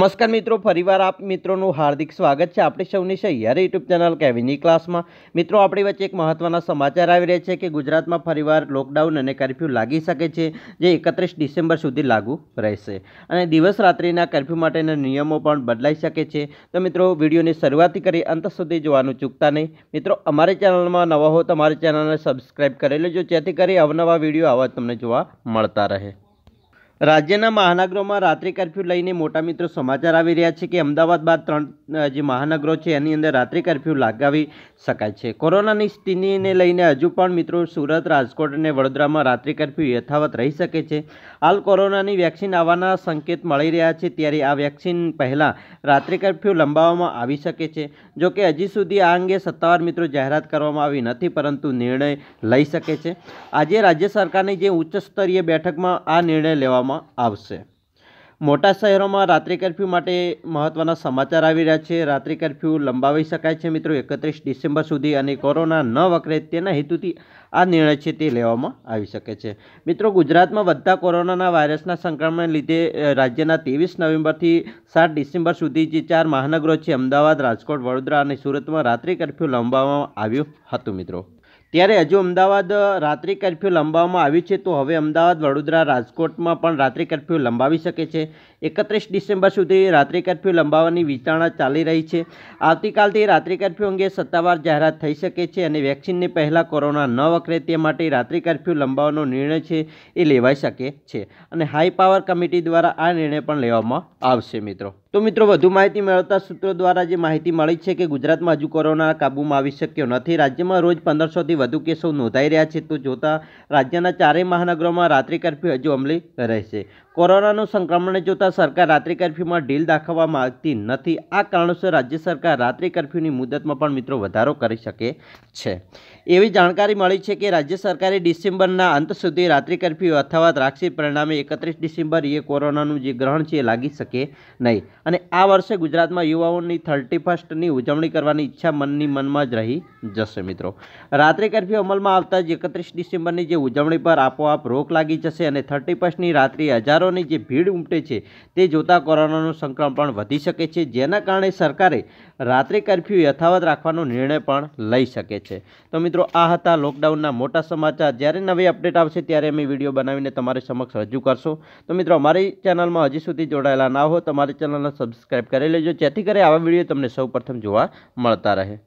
નમસ્કાર મિત્રો ફરીવાર આપ મિત્રોનું હાર્દિક સ્વાગત છે આપણે સૌની સહિયારી યુટ્યુબ ચેનલ કેવીની ક્લાસમાં મિત્રો આપણી વચ્ચે એક મહત્ત્વના સમાચાર આવી રહ્યા છે કે ગુજરાતમાં ફરીવાર લોકડાઉન અને કર્ફ્યુ લાગી શકે છે જે એકત્રીસ ડિસેમ્બર સુધી લાગુ રહેશે અને દિવસ રાત્રિના કર્ફ્યુ માટેના નિયમો પણ બદલાઈ શકે છે તો મિત્રો વિડીયોની શરૂઆતથી કરી અંત સુધી જોવાનું ચૂકતા નહીં મિત્રો અમારી ચેનલમાં નવા હો તો અમારી ચેનલને સબસ્ક્રાઈબ કરી લેજો જેથી કરી અવનવા વિડીયો આવા તમને જોવા મળતા રહે રાજ્યના મહાનગરોમાં રાત્રિ કર્ફ્યુ લઈને મોટા મિત્રો સમાચાર આવી રહ્યા છે કે અમદાવાદ બાદ ત્રણ જે મહાનગરો છે એની અંદર રાત્રિ કર્ફ્યુ લગાવી શકાય છે કોરોનાની સ્થિતિને લઈને હજુ પણ મિત્રો સુરત રાજકોટ અને વડોદરામાં રાત્રિ કર્ફ્યુ યથાવત રહી શકે છે હાલ કોરોનાની વેક્સિન આવવાના સંકેત મળી રહ્યા છે ત્યારે આ વેક્સિન પહેલાં રાત્રિ કર્ફ્યુ લંબાવવામાં આવી શકે છે જો કે હજી સુધી આ અંગે સત્તાવાર મિત્રો જાહેરાત કરવામાં આવી નથી પરંતુ નિર્ણય લઈ શકે છે આજે રાજ્ય સરકારની જે ઉચ્ચ સ્તરીય બેઠકમાં આ નિર્ણય લેવામાં કરવામાં આવશે મોટા શહેરોમાં રાત્રિ કર્ફ્યુ માટે મહત્ત્વના સમાચાર આવી રહ્યા છે રાત્રિ કર્ફ્યુ લંબાવી શકાય છે મિત્રો એકત્રીસ ડિસેમ્બર સુધી અને કોરોના ન વકરે તેના હેતુથી આ નિર્ણય છે તે લેવામાં આવી શકે છે મિત્રો ગુજરાતમાં વધતા કોરોનાના વાયરસના સંક્રમણને લીધે રાજ્યના ત્રેવીસ નવેમ્બરથી સાત ડિસેમ્બર સુધી જે ચાર મહાનગરો છે અમદાવાદ રાજકોટ વડોદરા અને સુરતમાં રાત્રિ કર્ફ્યુ લંબાવવામાં આવ્યું હતું મિત્રો ત્યારે હજુ અમદાવાદ રાત્રિ કર્ફ્યુ લંબાવવામાં આવ્યું છે તો હવે અમદાવાદ વડોદરા રાજકોટમાં પણ રાત્રિ કર્ફ્યુ લંબાવી શકે છે એકત્રીસ ડિસેમ્બર સુધી રાત્રિ કર્ફ્યુ લંબાવવાની વિચારણા ચાલી રહી છે આવતીકાલથી રાત્રિ કર્ફ્યુ અંગે સત્તાવાર જાહેરાત થઈ શકે છે અને વેક્સિનની પહેલાં કોરોના ન વકરે તે માટે રાત્રિ કર્ફ્યુ લંબાવવાનો નિર્ણય છે એ લેવાઈ શકે છે અને હાઈ પાવર કમિટી દ્વારા આ નિર્ણય પણ લેવામાં આવશે મિત્રો તો મિત્રો વધુ માહિતી મેળવતા સૂત્રો દ્વારા જે માહિતી મળી છે કે ગુજરાતમાં હજુ કોરોના કાબૂમાં આવી શક્યો નથી રાજ્યમાં રોજ પંદરસોથી વધુ કેસો નોંધાઈ રહ્યા છે તો જોતા રાજ્યના ચારેય મહાનગરોમાં રાત્રિ કર્ફ્યુ હજુ અમલી રહેશે કોરોનાનું સંક્રમણને જોતા સરકાર રાત્રિ કર્ફ્યુમાં ઢીલ દાખવવા માંગતી નથી આ કારણોસર રાજ્ય સરકાર રાત્રિ કર્ફ્યુની મુદતમાં પણ મિત્રો વધારો કરી શકે છે એવી જાણકારી મળી છે કે રાજ્ય સરકારે ડિસેમ્બરના અંત સુધી રાત્રિ કર્ફ્યુ અથવા રાખશે પરિણામે એકત્રીસ ડિસેમ્બર એ કોરોનાનું જે ગ્રહણ છે એ લાગી શકે નહીં અને આ વર્ષે ગુજરાતમાં યુવાઓની થર્ટી ફર્સ્ટની ઉજવણી કરવાની ઈચ્છા મનની મનમાં જ રહી જશે મિત્રો રાત્રિ કર્ફ્યુ અમલમાં આવતા જ એકત્રીસ ડિસેમ્બરની જે ઉજવણી પર આપોઆપ રોક લાગી જશે અને થર્ટી ફર્સ્ટની રાત્રિ હજારોની જે ભીડ ઉમટે છે તે જોતાં કોરોનાનું સંક્રમણ પણ વધી શકે છે જેના કારણે સરકારે રાત્રિ કર્ફ્યુ યથાવત રાખવાનો નિર્ણય પણ લઈ શકે છે તો મિત્રો આ હતા લોકડાઉનના મોટા સમાચાર જ્યારે નવી અપડેટ આવશે ત્યારે અમે વિડીયો બનાવીને તમારી સમક્ષ રજૂ કરશો તો મિત્રો અમારી ચેનલમાં હજી સુધી જોડાયેલા ના હો તમારી ચેનલને ચેનલને સબસ્ક્રાઈબ કરી લેજો જેથી કરી આવા વિડીયો તમને સૌ પ્રથમ જોવા મળતા રહે